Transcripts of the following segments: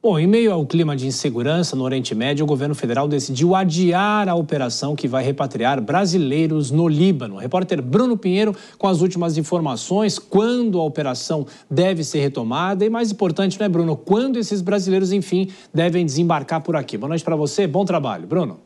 Bom, em meio ao clima de insegurança no Oriente Médio, o governo federal decidiu adiar a operação que vai repatriar brasileiros no Líbano. O repórter Bruno Pinheiro com as últimas informações, quando a operação deve ser retomada e, mais importante, né, Bruno, quando esses brasileiros, enfim, devem desembarcar por aqui. Boa noite para você, bom trabalho. Bruno.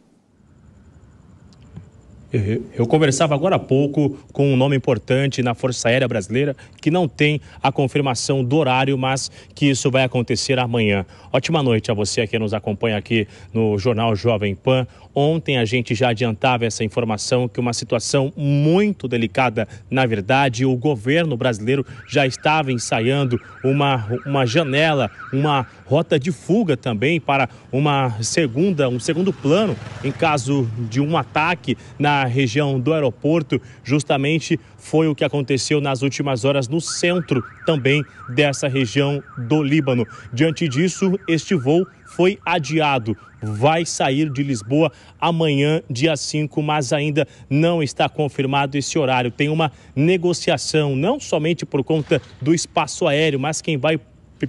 Eu conversava agora há pouco com um nome importante na Força Aérea Brasileira que não tem a confirmação do horário, mas que isso vai acontecer amanhã. Ótima noite a você que nos acompanha aqui no Jornal Jovem Pan. Ontem a gente já adiantava essa informação que uma situação muito delicada, na verdade, o governo brasileiro já estava ensaiando uma, uma janela, uma rota de fuga também para uma segunda, um segundo plano em caso de um ataque na na região do aeroporto. Justamente foi o que aconteceu nas últimas horas no centro também dessa região do Líbano. Diante disso, este voo foi adiado. Vai sair de Lisboa amanhã, dia 5, mas ainda não está confirmado esse horário. Tem uma negociação, não somente por conta do espaço aéreo, mas quem vai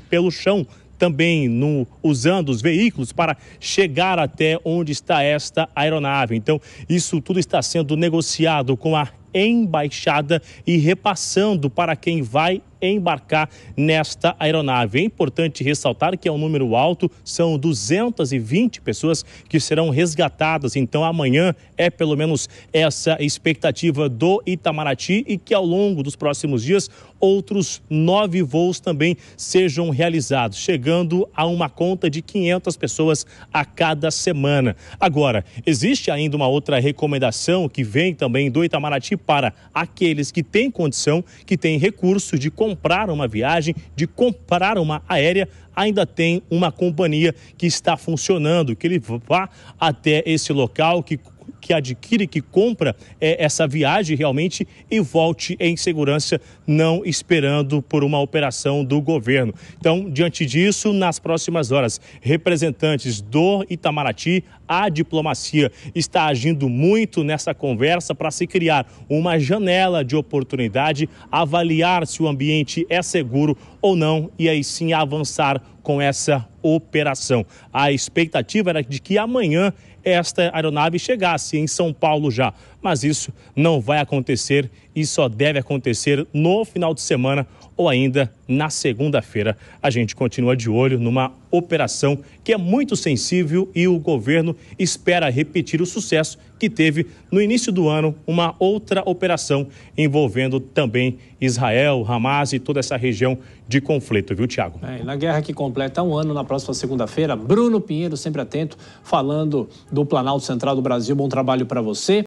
pelo chão também no, usando os veículos para chegar até onde está esta aeronave. Então, isso tudo está sendo negociado com a embaixada e repassando para quem vai embarcar nesta aeronave. É importante ressaltar que é um número alto, são 220 pessoas que serão resgatadas. Então, amanhã é pelo menos essa expectativa do Itamaraty e que ao longo dos próximos dias outros nove voos também sejam realizados, chegando a uma conta de 500 pessoas a cada semana. Agora, existe ainda uma outra recomendação que vem também do Itamaraty para aqueles que têm condição, que têm recursos de combate comprar uma viagem, de comprar uma aérea, ainda tem uma companhia que está funcionando, que ele vá até esse local, que que adquire, que compra é, essa viagem realmente e volte em segurança, não esperando por uma operação do governo. Então, diante disso, nas próximas horas, representantes do Itamaraty, a diplomacia está agindo muito nessa conversa para se criar uma janela de oportunidade, avaliar se o ambiente é seguro ou não e aí sim avançar com essa operação. A expectativa era de que amanhã esta aeronave chegasse em São Paulo já mas isso não vai acontecer e só deve acontecer no final de semana ou ainda na segunda-feira. A gente continua de olho numa operação que é muito sensível e o governo espera repetir o sucesso que teve no início do ano, uma outra operação envolvendo também Israel, Hamas e toda essa região de conflito, viu, Tiago? É, na guerra que completa um ano na próxima segunda-feira, Bruno Pinheiro, sempre atento, falando do Planalto Central do Brasil. Bom trabalho para você.